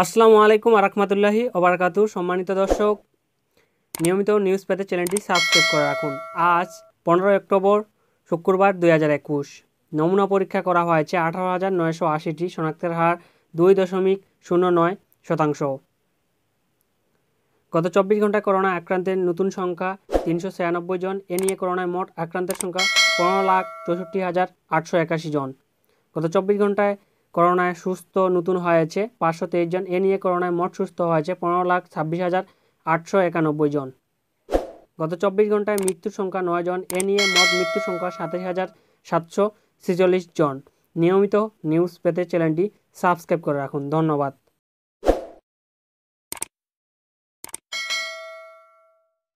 আসসালামু আলাইকুম আরহামতুল্লাহি ওবারাকাতু সম্মানিত দর্শক নিয়মিত নিউজ পেতে চ্যানেলটি সাবস্ক্রাইব করে রাখুন আজ পনেরোই অক্টোবর শুক্রবার দুই হাজার একুশ নমুনা পরীক্ষা করা হয়েছে আঠারো হাজার নয়শো আশিটি শনাক্তের হার দুই দশমিক শূন্য নয় শতাংশ গত চব্বিশ ঘন্টায় করোনা আক্রান্তের নতুন সংখ্যা তিনশো ছিয়ানব্বই জন এ নিয়ে করোনায় মোট আক্রান্তের সংখ্যা পনেরো লাখ চৌষট্টি হাজার আটশো একাশি জন গত চব্বিশ ঘন্টায় করোনায় সুস্থ নতুন হয়েছে পাঁচশো তেইশ জন এ নিয়ে করোনায় মোট সুস্থ হয়েছে পনেরো লাখ ছাব্বিশ হাজার আটশো একানব্বই জন গত চব্বিশ ঘন্টায় মৃত্যুর সংখ্যা নয় জন এ নিয়ে মোট মৃত্যুর সংখ্যা সাতাশ হাজার সাতশো ছেচল্লিশ জন নিয়মিত নিউজ পেতে চ্যানেলটি সাবস্ক্রাইব করে রাখুন ধন্যবাদ